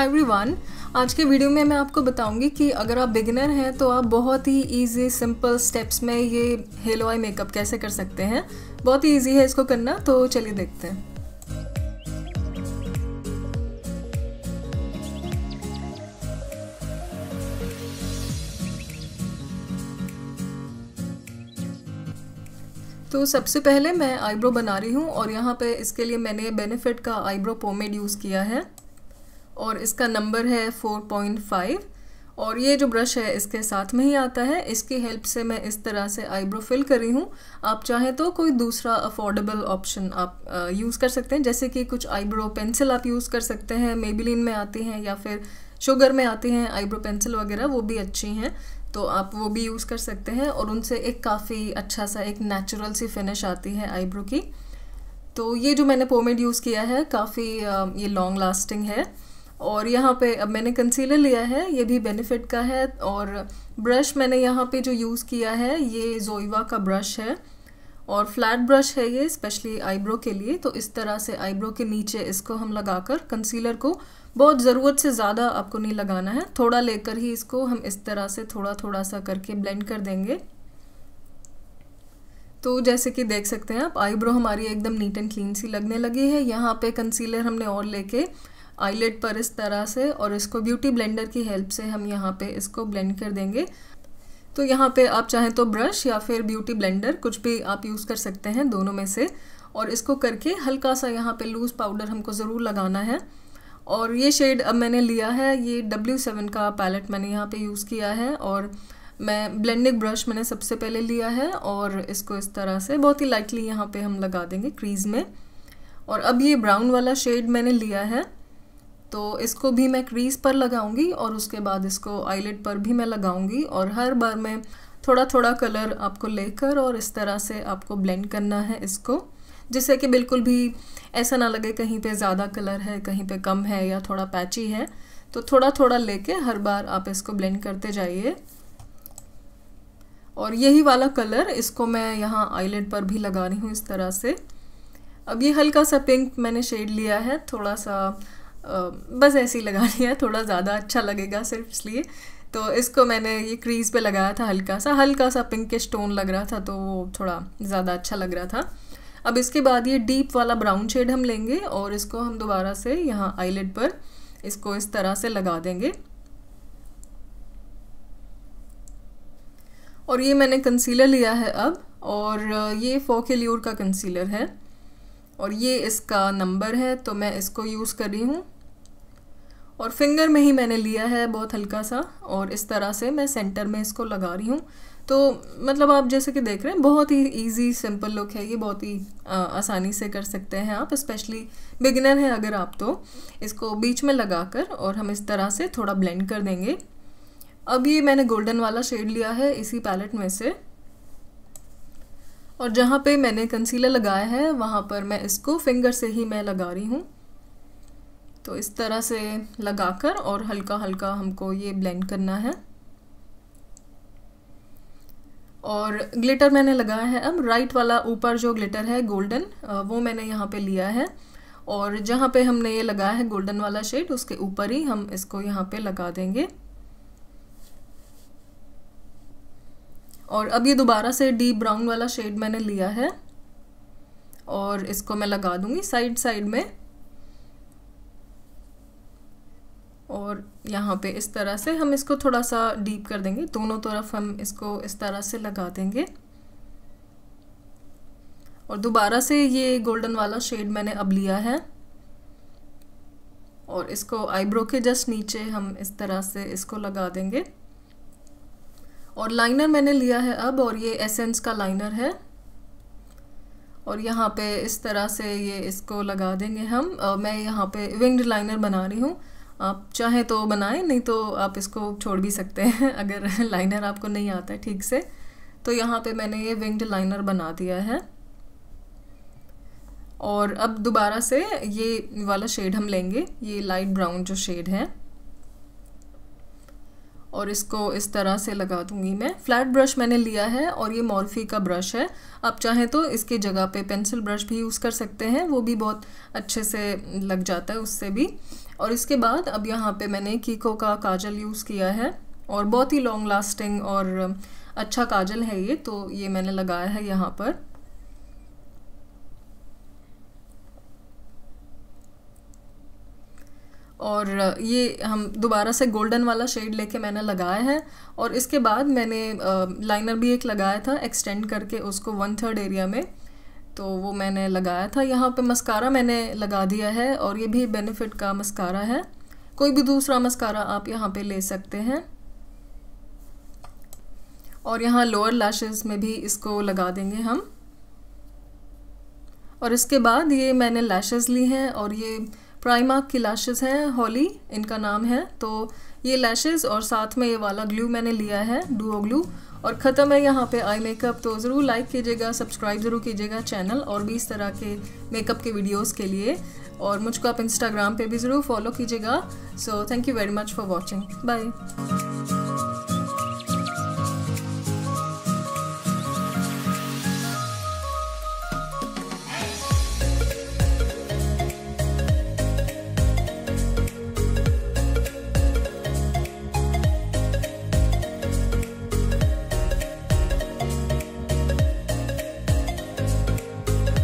every everyone आज के video में मैं आपको बताऊंगी कि अगर आप बिगिनर हैं तो आप बहुत ही इजी सिंपल स्टेप्स में ये हेलो आई मेकअप कैसे कर सकते हैं बहुत ही इजी है इसको करना तो चलिए देखते हैं तो सबसे पहले मैं आईब्रो बना रही हूँ और यहाँ पे इसके लिए मैंने बेनिफिट का आईब्रो पोमेड यूज़ किया है और इसका नंबर है फोर पॉइंट फाइव और ये जो ब्रश है इसके साथ में ही आता है इसकी हेल्प से मैं इस तरह से आईब्रो फिल कर रही हूँ आप चाहें तो कोई दूसरा अफोर्डेबल ऑप्शन आप यूज़ कर सकते हैं जैसे कि कुछ आईब्रो पेंसिल आप यूज़ कर सकते हैं मेबिलिन में आती हैं या फिर शुगर में आती हैं आईब्रो पेंसिल वगैरह वो भी अच्छी हैं तो आप वो भी यूज़ कर सकते हैं और उनसे एक काफ़ी अच्छा सा एक नेचुरल सी फिनिश आती है आईब्रो की तो ये जो मैंने पोमेड यूज़ किया है काफ़ी ये लॉन्ग लास्टिंग है और यहाँ पे अब मैंने कंसीलर लिया है ये भी बेनिफिट का है और ब्रश मैंने यहाँ पे जो यूज़ किया है ये जोइवा का ब्रश है और फ्लैट ब्रश है ये स्पेशली आईब्रो के लिए तो इस तरह से आईब्रो के नीचे इसको हम लगाकर कंसीलर को बहुत ज़रूरत से ज़्यादा आपको नहीं लगाना है थोड़ा लेकर ही इसको हम इस तरह से थोड़ा थोड़ा सा करके ब्लेंड कर देंगे तो जैसे कि देख सकते हैं आप आईब्रो हमारी एकदम नीट एंड क्लीन सी लगने लगी है यहाँ पे कंसीलर हमने और लेके आईलेट पर इस तरह से और इसको ब्यूटी ब्लेंडर की हेल्प से हम यहाँ पे इसको ब्लेंड कर देंगे तो यहाँ पे आप चाहें तो ब्रश या फिर ब्यूटी ब्लेंडर कुछ भी आप यूज़ कर सकते हैं दोनों में से और इसको करके हल्का सा यहाँ पे लूज़ पाउडर हमको ज़रूर लगाना है और ये शेड अब मैंने लिया है ये डब्ल्यू सेवन का पैलेट मैंने यहाँ पे यूज़ किया है और मैं ब्लेंडिंग ब्रश मैंने सबसे पहले लिया है और इसको इस तरह से बहुत ही लाइटली यहाँ पे हम लगा देंगे क्रीज़ में और अब ये ब्राउन वाला शेड मैंने लिया है तो इसको भी मैं क्रीज पर लगाऊंगी और उसके बाद इसको आईलेट पर भी मैं लगाऊंगी और हर बार मैं थोड़ा थोड़ा कलर आपको लेकर और इस तरह से आपको ब्लेंड करना है इसको जिससे कि बिल्कुल भी ऐसा ना लगे कहीं पे ज़्यादा कलर है कहीं पे कम है या थोड़ा पैची है तो थोड़ा थोड़ा लेके हर बार आप इसको ब्लेंड करते जाइए और यही वाला कलर इसको मैं यहाँ आईलेट पर भी लगा रही हूँ इस तरह से अब ये हल्का सा पिंक मैंने शेड लिया है थोड़ा सा बस ऐसे ही लगा लिया थोड़ा ज़्यादा अच्छा लगेगा सिर्फ इसलिए तो इसको मैंने ये क्रीज़ पे लगाया था हल्का सा हल्का सा पिंक स्टोन लग रहा था तो वो थोड़ा ज़्यादा अच्छा लग रहा था अब इसके बाद ये डीप वाला ब्राउन शेड हम लेंगे और इसको हम दोबारा से यहाँ आईलेट पर इसको इस तरह से लगा देंगे और ये मैंने कंसीलर लिया है अब और ये फोकेल्यूर का कंसीलर है और ये इसका नंबर है तो मैं इसको यूज़ कर रही हूँ और फिंगर में ही मैंने लिया है बहुत हल्का सा और इस तरह से मैं सेंटर में इसको लगा रही हूँ तो मतलब आप जैसे कि देख रहे हैं बहुत ही इजी सिंपल लुक है ये बहुत ही आ, आसानी से कर सकते हैं आप स्पेशली बिगिनर हैं अगर आप तो इसको बीच में लगा कर और हम इस तरह से थोड़ा ब्लेंड कर देंगे अब ये मैंने गोल्डन वाला शेड लिया है इसी पैलेट में से और जहाँ पे मैंने कंसीलर लगाया है वहाँ पर मैं इसको फिंगर से ही मैं लगा रही हूँ तो इस तरह से लगाकर और हल्का हल्का हमको ये ब्लेंड करना है और ग्लिटर मैंने लगाया है अब राइट वाला ऊपर जो ग्लिटर है गोल्डन वो मैंने यहाँ पे लिया है और जहाँ पे हमने ये लगाया है गोल्डन वाला शेड उसके ऊपर ही हम इसको यहाँ पे लगा देंगे और अब ये दोबारा से डीप ब्राउन वाला शेड मैंने लिया है और इसको मैं लगा दूंगी साइड साइड में और यहाँ पे इस तरह से हम इसको थोड़ा सा डीप कर देंगे दोनों तरफ हम इसको इस तरह से लगा देंगे और दोबारा से ये गोल्डन वाला शेड मैंने अब लिया है और इसको आईब्रो के जस्ट नीचे हम इस तरह से इसको लगा देंगे और लाइनर मैंने लिया है अब और ये एसेंस का लाइनर है और यहाँ पे इस तरह से ये इसको लगा देंगे हम आ, मैं यहाँ पे विंग्ड लाइनर बना रही हूँ आप चाहें तो बनाएं नहीं तो आप इसको छोड़ भी सकते हैं अगर लाइनर आपको नहीं आता है ठीक से तो यहाँ पे मैंने ये विंग्ड लाइनर बना दिया है और अब दोबारा से ये वाला शेड हम लेंगे ये लाइट ब्राउन जो शेड है और इसको इस तरह से लगा दूंगी मैं फ्लैट ब्रश मैंने लिया है और ये मॉर्फी का ब्रश है आप चाहें तो इसके जगह पे पेंसिल ब्रश भी यूज़ कर सकते हैं वो भी बहुत अच्छे से लग जाता है उससे भी और इसके बाद अब यहाँ पे मैंने कीको का काजल यूज़ किया है और बहुत ही लॉन्ग लास्टिंग और अच्छा काजल है ये तो ये मैंने लगाया है यहाँ पर और ये हम दोबारा से गोल्डन वाला शेड लेके मैंने लगाया है और इसके बाद मैंने लाइनर भी एक लगाया था एक्सटेंड करके उसको वन थर्ड एरिया में तो वो मैंने लगाया था यहाँ पे मस्कारा मैंने लगा दिया है और ये भी बेनिफिट का मस्कारा है कोई भी दूसरा मस्कारा आप यहाँ पे ले सकते हैं और यहाँ लोअर लैशेस में भी इसको लगा देंगे हम और इसके बाद ये मैंने लैशेस ली हैं और ये प्राइमार्क की लैशेज़ हैं हॉली इनका नाम है तो ये लैशेज़ और साथ में ये वाला ग्लू मैंने लिया है डुओ ग्लू और ख़त्म है यहाँ पे आई मेकअप तो ज़रूर लाइक कीजिएगा सब्सक्राइब ज़रूर कीजिएगा चैनल और भी इस तरह के मेकअप के वीडियोस के लिए और मुझको आप इंस्टाग्राम पे भी ज़रूर फॉलो कीजिएगा so thank you very much for watching bye